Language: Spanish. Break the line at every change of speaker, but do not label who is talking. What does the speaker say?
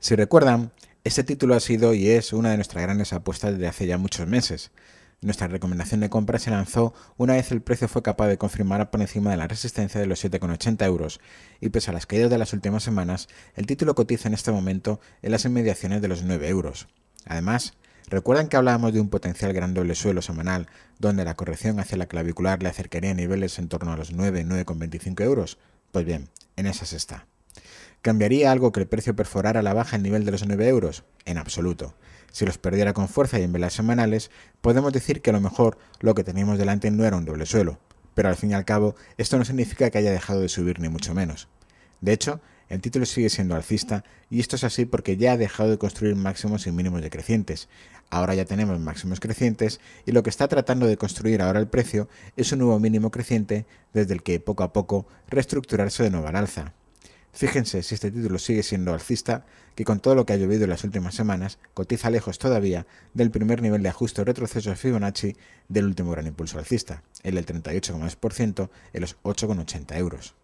Si recuerdan, este título ha sido y es una de nuestras grandes apuestas desde hace ya muchos meses. Nuestra recomendación de compra se lanzó una vez el precio fue capaz de confirmar por encima de la resistencia de los 7,80 euros, y pese a las caídas de las últimas semanas, el título cotiza en este momento en las inmediaciones de los 9 euros. Además, recuerdan que hablábamos de un potencial gran doble suelo semanal, donde la corrección hacia la clavicular le acercaría a niveles en torno a los 9, 9,25 euros. Pues bien, en esas está. ¿Cambiaría algo que el precio perforara la baja el nivel de los 9 euros? En absoluto. Si los perdiera con fuerza y en velas semanales, podemos decir que a lo mejor lo que teníamos delante no era un doble suelo, pero al fin y al cabo esto no significa que haya dejado de subir ni mucho menos. De hecho, el título sigue siendo alcista y esto es así porque ya ha dejado de construir máximos y mínimos decrecientes. Ahora ya tenemos máximos crecientes y lo que está tratando de construir ahora el precio es un nuevo mínimo creciente desde el que poco a poco reestructurarse de nuevo al alza. Fíjense si este título sigue siendo alcista, que con todo lo que ha llovido en las últimas semanas, cotiza lejos todavía del primer nivel de ajuste o retroceso Fibonacci del último gran impulso alcista, el del 38,2% en los 8,80 euros.